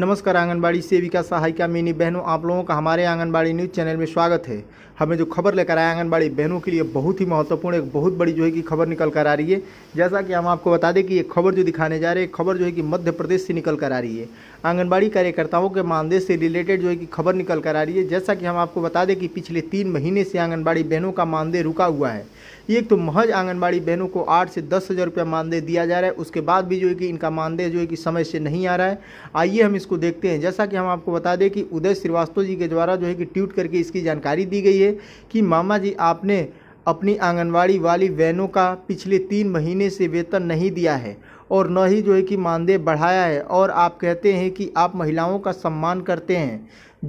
नमस्कार आंगनबाड़ी सेविका सहायिका मिनी बहनों आप लोगों का हमारे आंगनबाड़ी न्यूज़ चैनल में स्वागत है हमें जो खबर लेकर आए आंगनबाड़ी बहनों के लिए बहुत ही महत्वपूर्ण एक बहुत बड़ी जो है कि खबर निकल कर आ रही है जैसा कि हम आपको बता दें कि ये खबर जो दिखाने जा रहे हैं खबर जो है कि मध्य प्रदेश से निकल कर आ रही है आंगनबाड़ी कार्यकर्ताओं के मानदेय से रिलेटेड जो है कि खबर निकल कर आ रही है जैसा कि हम आपको बता दें कि पिछले तीन महीने से आंगनबाड़ी बहनों का मानदेय रुका हुआ है एक तो महज आंगनबाड़ी बहनों को आठ से दस हज़ार रुपया मानदेय दिया जा रहा है उसके बाद भी जो है कि इनका मानदेय जो है कि समय से नहीं आ रहा है आइए हम इसको इसको देखते हैं जैसा कि हम आपको बता दें कि उदय श्रीवास्तव जी के द्वारा जो है कि ट्वीट करके इसकी जानकारी दी गई है कि मामा जी आपने अपनी आंगनवाड़ी वाली वैनों का पिछले तीन महीने से वेतन नहीं दिया है और न ही जो है कि मानदेय बढ़ाया है और आप कहते हैं कि आप महिलाओं का सम्मान करते हैं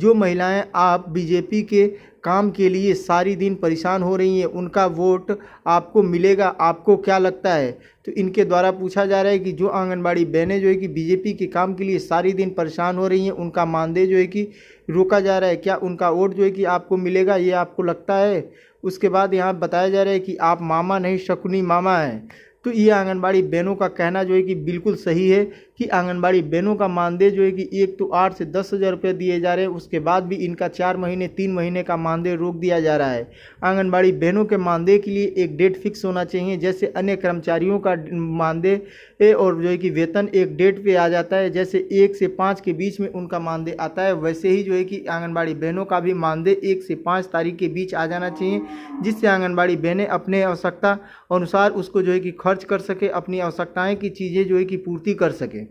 जो महिलाएं आप बीजेपी के काम के लिए सारी दिन परेशान हो रही हैं उनका वोट आपको मिलेगा आपको क्या लगता है तो इनके द्वारा पूछा जा रहा है कि जो आंगनबाड़ी बहनें जो है कि बीजेपी के काम के लिए सारी दिन परेशान हो रही हैं उनका मानदेय जो है कि रोका जा रहा है क्या उनका वोट जो है कि आपको मिलेगा ये आपको लगता है उसके बाद यहाँ बताया जा रहा है कि आप मामा नहीं शकुनी मामा हैं तो ये आंगनबाड़ी बहनों का कहना जो है कि बिल्कुल सही है कि आंगनबाड़ी बहनों का मानदेय जो है कि एक तो आठ से दस हज़ार रुपये दिए जा रहे हैं उसके बाद भी इनका चार महीने तीन महीने का मानदेय रोक दिया जा रहा है आंगनबाड़ी बहनों के मानदेय के लिए एक डेट फिक्स होना चाहिए जैसे अन्य कर्मचारियों का मानदेय और जो है कि वेतन एक डेट पे आ जाता है जैसे एक से पाँच के बीच में उनका मानदेय आता है वैसे ही जो है कि आंगनबाड़ी बहनों का भी मानदेय एक से पाँच तारीख के बीच आ जाना चाहिए जिससे आंगनबाड़ी बहनें अपने आवश्यकता अनुसार उसको जो है कि खर्च कर सके अपनी आवश्यकताएँ की चीज़ें जो है कि पूर्ति कर सकें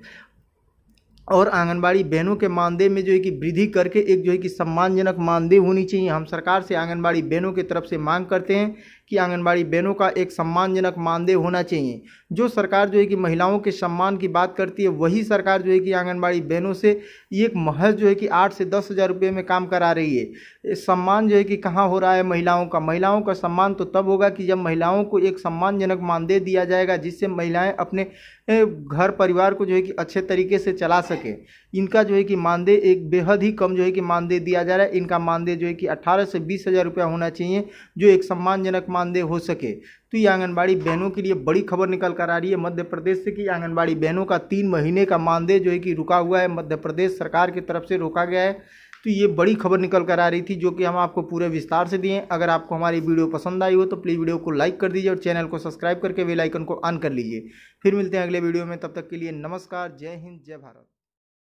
और आंगनबाड़ी बहनों के मानदेय में जो है कि वृद्धि करके एक जो है कि सम्मानजनक मानदेय होनी चाहिए हम सरकार से आंगनबाड़ी बहनों की तरफ से मांग करते हैं कि आंगनबाड़ी बहनों का एक सम्मानजनक मानदेय होना चाहिए जो सरकार जो है कि महिलाओं के सम्मान की बात करती है वही सरकार जो है कि आंगनबाड़ी बहनों से एक महज जो है कि आठ से दस हज़ार रुपये में काम करा रही है सम्मान जो है कि कहाँ हो रहा है महिलाओं का महिलाओं का सम्मान तो तब होगा कि जब महिलाओं को एक सम्मानजनक मानदेय दिया जाएगा जिससे महिलाएँ अपने घर परिवार को जो है कि अच्छे तरीके से चला सकें इनका जो है कि मानदेय एक बेहद ही कम जो है कि मानदेय दिया जा रहा है इनका मानदेय जो है कि अट्ठारह से बीस हज़ार रुपया होना चाहिए जो एक सम्मानजनक मान मानदेय हो सके तो ये आंगनबाड़ी बहनों के लिए बड़ी खबर निकल कर आ रही है मध्य प्रदेश से कि आंगनबाड़ी बहनों का तीन महीने का मानदेय जो है कि रुका हुआ है मध्य प्रदेश सरकार की तरफ से रोका गया है तो ये बड़ी खबर निकल कर आ रही थी जो कि हम आपको पूरे विस्तार से दिए अगर आपको हमारी वीडियो पसंद आई हो तो प्लीज़ वीडियो को लाइक कर दीजिए और चैनल को सब्सक्राइब करके बेल को ऑन कर लीजिए फिर मिलते हैं अगले वीडियो में तब तक के लिए नमस्कार जय हिंद जय भारत